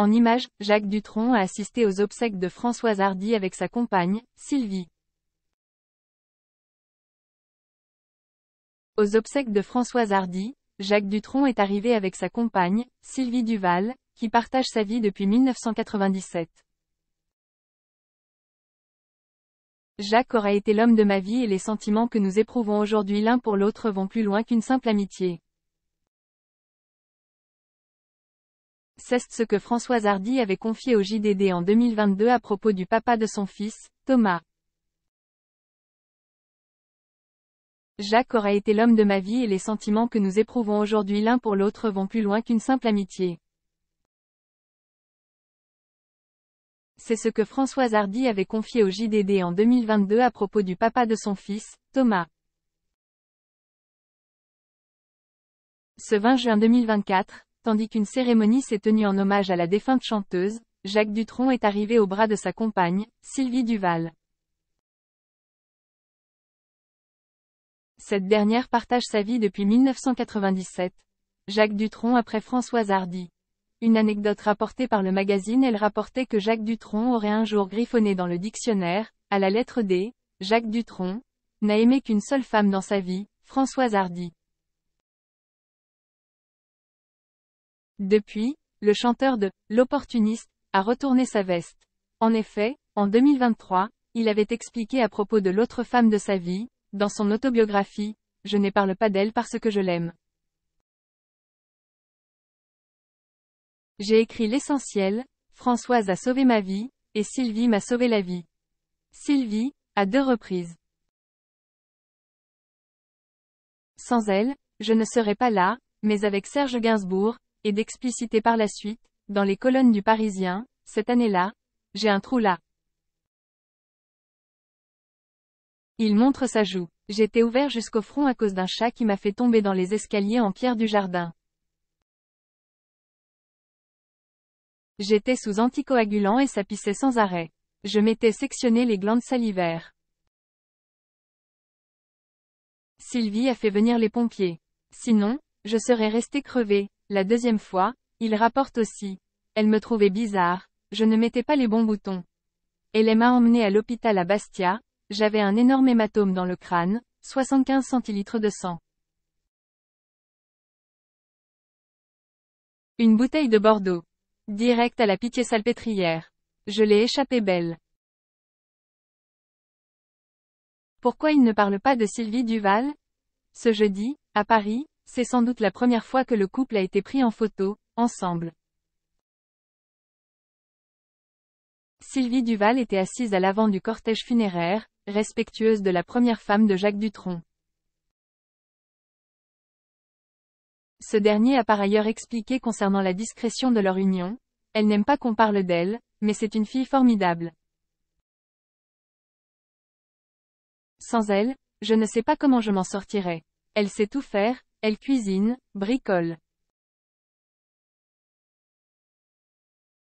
En image, Jacques Dutronc a assisté aux obsèques de Françoise Hardy avec sa compagne, Sylvie. Aux obsèques de Françoise Hardy, Jacques Dutronc est arrivé avec sa compagne, Sylvie Duval, qui partage sa vie depuis 1997. Jacques aura été l'homme de ma vie et les sentiments que nous éprouvons aujourd'hui l'un pour l'autre vont plus loin qu'une simple amitié. C'est ce que Françoise Hardy avait confié au JDD en 2022 à propos du papa de son fils, Thomas. Jacques aura été l'homme de ma vie et les sentiments que nous éprouvons aujourd'hui l'un pour l'autre vont plus loin qu'une simple amitié. C'est ce que Françoise Hardy avait confié au JDD en 2022 à propos du papa de son fils, Thomas. Ce 20 juin 2024, Tandis qu'une cérémonie s'est tenue en hommage à la défunte chanteuse, Jacques Dutronc est arrivé au bras de sa compagne, Sylvie Duval. Cette dernière partage sa vie depuis 1997. Jacques Dutron après Françoise Hardy. Une anecdote rapportée par le magazine elle rapportait que Jacques Dutronc aurait un jour griffonné dans le dictionnaire, à la lettre D, Jacques Dutron, n'a aimé qu'une seule femme dans sa vie, Françoise Hardy. Depuis, le chanteur de L'Opportuniste a retourné sa veste. En effet, en 2023, il avait expliqué à propos de l'autre femme de sa vie, dans son autobiographie, Je ne parle pas d'elle parce que je l'aime. J'ai écrit l'essentiel, Françoise a sauvé ma vie, et Sylvie m'a sauvé la vie. Sylvie, à deux reprises. Sans elle, je ne serais pas là, mais avec Serge Gainsbourg, et d'expliciter par la suite, dans les colonnes du Parisien, cette année-là, j'ai un trou là. Il montre sa joue. J'étais ouvert jusqu'au front à cause d'un chat qui m'a fait tomber dans les escaliers en pierre du jardin. J'étais sous anticoagulant et ça pissait sans arrêt. Je m'étais sectionné les glandes salivaires. Sylvie a fait venir les pompiers. Sinon, je serais resté crevé. La deuxième fois, il rapporte aussi. Elle me trouvait bizarre, je ne mettais pas les bons boutons. Elle m'a emmené à l'hôpital à Bastia, j'avais un énorme hématome dans le crâne, 75 centilitres de sang. Une bouteille de Bordeaux. Direct à la pitié salpêtrière. Je l'ai échappé belle. Pourquoi il ne parle pas de Sylvie Duval Ce jeudi, à Paris, c'est sans doute la première fois que le couple a été pris en photo, ensemble. Sylvie Duval était assise à l'avant du cortège funéraire, respectueuse de la première femme de Jacques Dutronc. Ce dernier a par ailleurs expliqué concernant la discrétion de leur union, elle n'aime pas qu'on parle d'elle, mais c'est une fille formidable. Sans elle, je ne sais pas comment je m'en sortirais. Elle sait tout faire, elle cuisine, bricole.